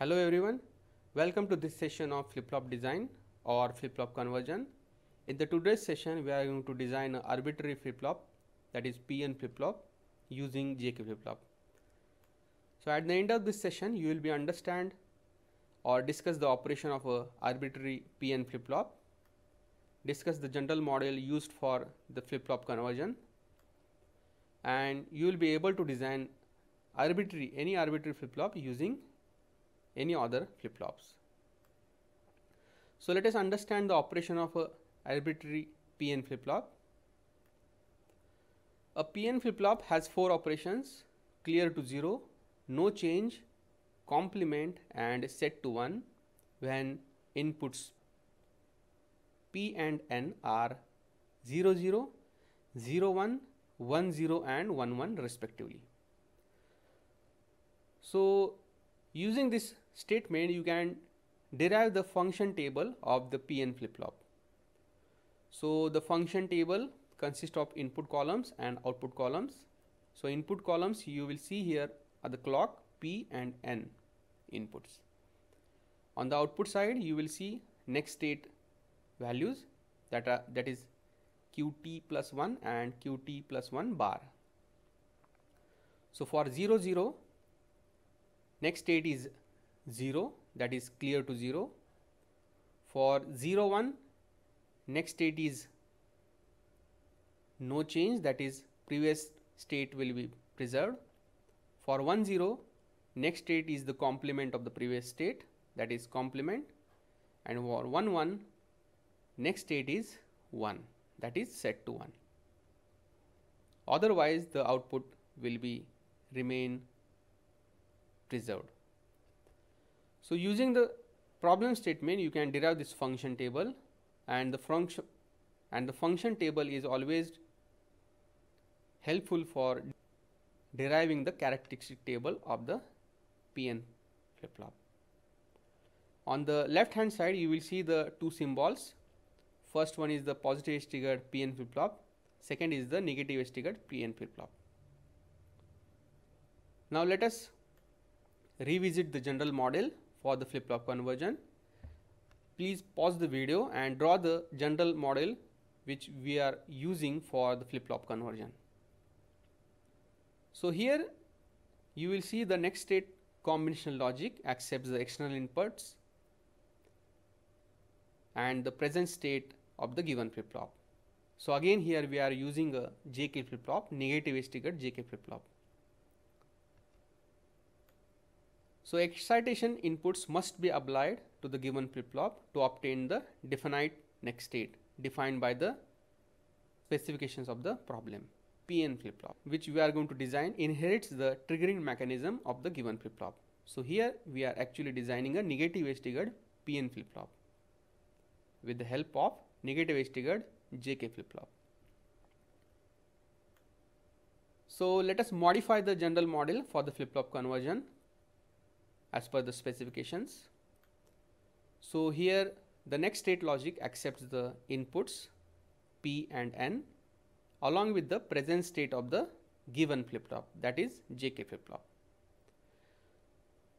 Hello everyone, welcome to this session of flip-flop design or flip-flop conversion. In the today's session, we are going to design an arbitrary flip-flop that is PN flip-flop using JK flip-flop. So at the end of this session, you will be understand or discuss the operation of a arbitrary PN flip-flop, discuss the general model used for the flip-flop conversion and you will be able to design arbitrary any arbitrary flip-flop using any other flip-flops. So let us understand the operation of a arbitrary PN flip-flop. A PN flip-flop has four operations, clear to 0, no change, complement and set to 1 when inputs P and N are 0, 0, 0, 1, 1, 0 and 1, 1 respectively. So using this statement you can derive the function table of the PN flip-flop. So the function table consists of input columns and output columns. So input columns you will see here are the clock P and N inputs. On the output side you will see next state values that are that is QT plus 1 and QT plus 1 bar. So for 0 0 next state is 0 that is clear to 0. For 0 1 next state is no change that is previous state will be preserved. For 1 0 next state is the complement of the previous state that is complement and for 1 1 next state is 1 that is set to 1 otherwise the output will be remain preserved so, using the problem statement you can derive this function table and the function and the function table is always helpful for deriving the characteristic table of the PN flip flop. On the left hand side you will see the two symbols. First one is the positive triggered PN flip flop, second is the negative triggered PN flip flop. Now let us revisit the general model for the flip-flop conversion. Please pause the video and draw the general model which we are using for the flip-flop conversion. So here you will see the next state combinational logic accepts the external inputs and the present state of the given flip-flop. So again here we are using a JK flip-flop, negativistic at JK flip-flop. So, excitation inputs must be applied to the given flip-flop to obtain the definite next state defined by the specifications of the problem. PN flip-flop which we are going to design inherits the triggering mechanism of the given flip-flop. So, here we are actually designing a negative edge triggered PN flip-flop with the help of negative edge triggered JK flip-flop. So, let us modify the general model for the flip-flop conversion as per the specifications. So here the next state logic accepts the inputs P and N along with the present state of the given flip-flop that is JK flip-flop.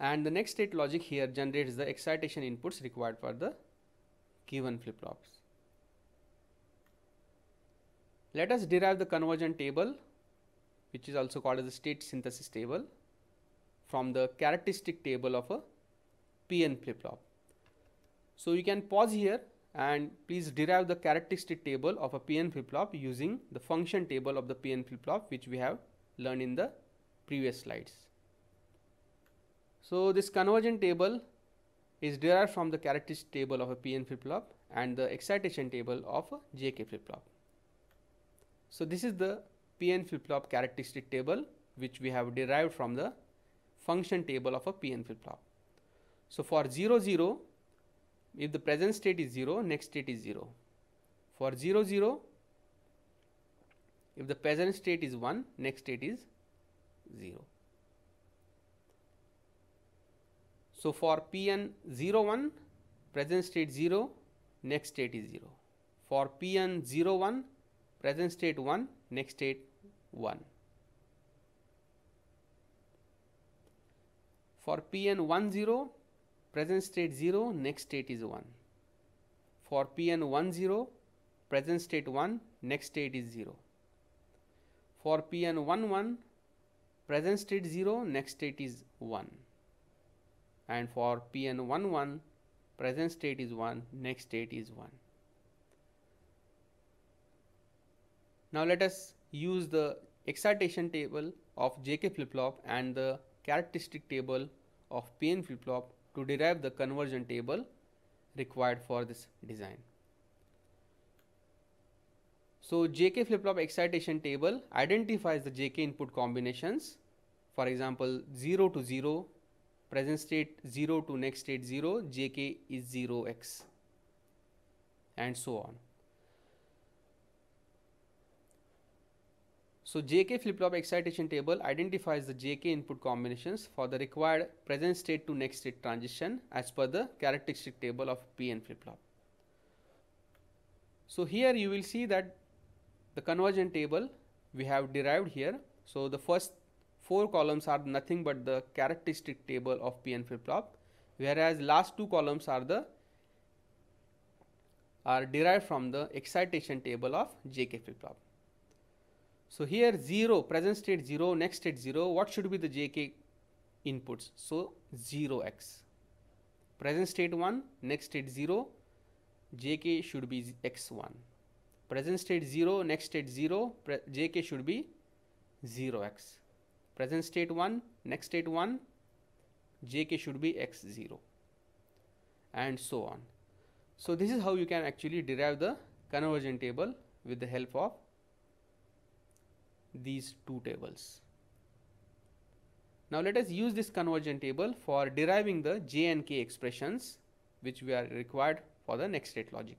And the next state logic here generates the excitation inputs required for the given flip-flops. Let us derive the conversion table which is also called as the state synthesis table from the characteristic table of a PN flip-flop. So, you can pause here and please derive the characteristic table of a PN flip-flop using the function table of the PN flip-flop which we have learned in the previous slides. So, this conversion table is derived from the characteristic table of a PN flip-flop and the excitation table of a JK flip-flop. So, this is the PN flip-flop characteristic table which we have derived from the function table of a PN flip-flop. So for 0, 0, if the present state is 0, next state is 0. For 0, 0, if the present state is 1, next state is 0. So for Pn 0, 1, present state 0, next state is 0. For Pn 0, 1, present state 1, next state 1. For Pn10, present state 0, next state is 1. For Pn10, present state 1, next state is 0. For pn one one, present state 0, next state is 1. And for pn one one, present state is 1, next state is 1. Now let us use the excitation table of JK flip-flop and the characteristic table of PN flip-flop to derive the conversion table required for this design. So JK flip-flop excitation table identifies the JK input combinations for example 0 to 0 present state 0 to next state 0 JK is 0x and so on. So JK flip-flop excitation table identifies the JK input combinations for the required present state to next state transition as per the characteristic table of PN flip-flop. So here you will see that the conversion table we have derived here. So the first four columns are nothing but the characteristic table of PN flip-flop whereas last two columns are the are derived from the excitation table of JK flip-flop. So here 0, present state 0, next state 0, what should be the JK inputs? So 0x. Present state 1, next state 0, JK should be x1. Present state 0, next state 0, JK should be 0x. Present state 1, next state 1, JK should be x0 and so on. So this is how you can actually derive the conversion table with the help of these two tables. Now let us use this convergent table for deriving the j and k expressions which we are required for the next state logic.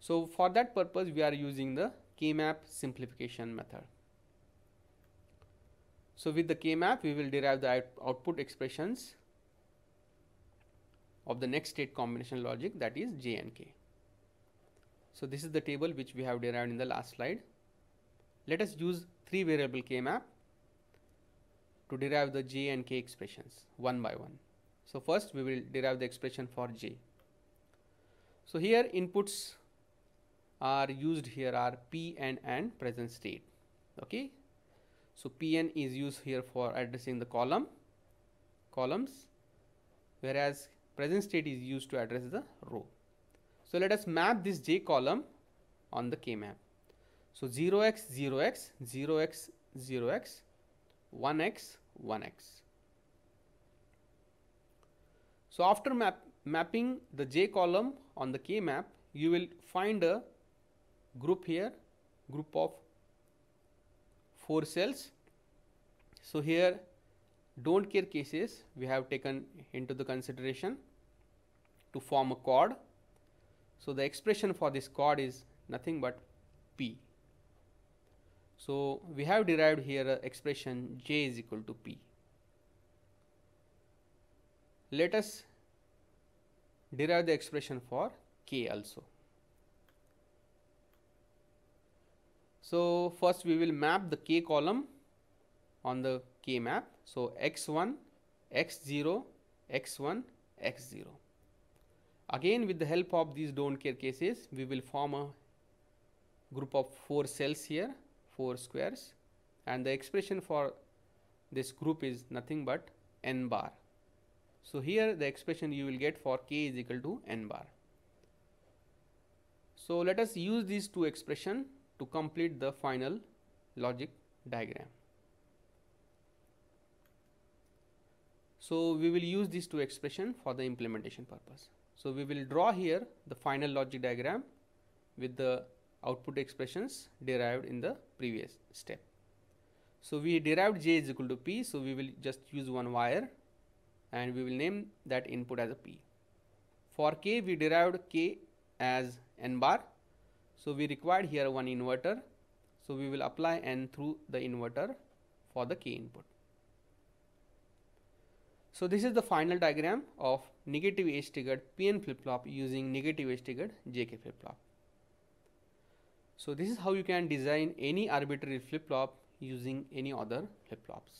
So for that purpose we are using the k-map simplification method. So with the k-map we will derive the out output expressions of the next state combination logic that is j and k. So this is the table which we have derived in the last slide. Let us use three variable K-map to derive the J and K expressions one by one. So first we will derive the expression for J. So here inputs are used here are P and and present state. Okay. So Pn is used here for addressing the column columns whereas present state is used to address the row. So let us map this J column on the K map. So 0x, 0x, 0x, 0x, 1x, 1x. So after map, mapping the j column on the k map, you will find a group here, group of 4 cells. So here don't care cases we have taken into the consideration to form a chord. So the expression for this chord is nothing but P. So we have derived here an expression J is equal to P. Let us derive the expression for K also. So first we will map the K column on the K map. So x1, x0, x1, x0. Again with the help of these don't care cases, we will form a group of four cells here 4 squares and the expression for this group is nothing but n bar. So, here the expression you will get for k is equal to n bar. So, let us use these two expression to complete the final logic diagram. So, we will use these two expression for the implementation purpose. So, we will draw here the final logic diagram with the output expressions derived in the previous step. So we derived j is equal to p, so we will just use one wire and we will name that input as a p. For k we derived k as n bar, so we required here one inverter, so we will apply n through the inverter for the k input. So this is the final diagram of negative edge triggered PN flip-flop using negative edge triggered JK flip-flop. So this is how you can design any arbitrary flip-flop using any other flip-flops.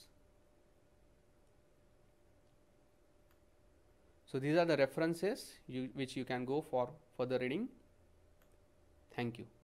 So these are the references you, which you can go for further reading. Thank you.